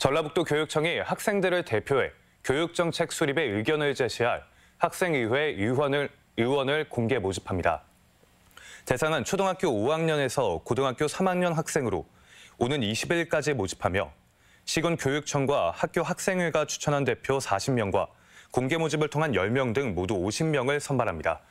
전라북도 교육청이 학생들을 대표해 교육정책 수립에 의견을 제시할 학생의회 의원을, 의원을 공개 모집합니다. 대상은 초등학교 5학년에서 고등학교 3학년 학생으로 오는 20일까지 모집하며 시군 교육청과 학교 학생회가 추천한 대표 40명과 공개 모집을 통한 10명 등 모두 50명을 선발합니다.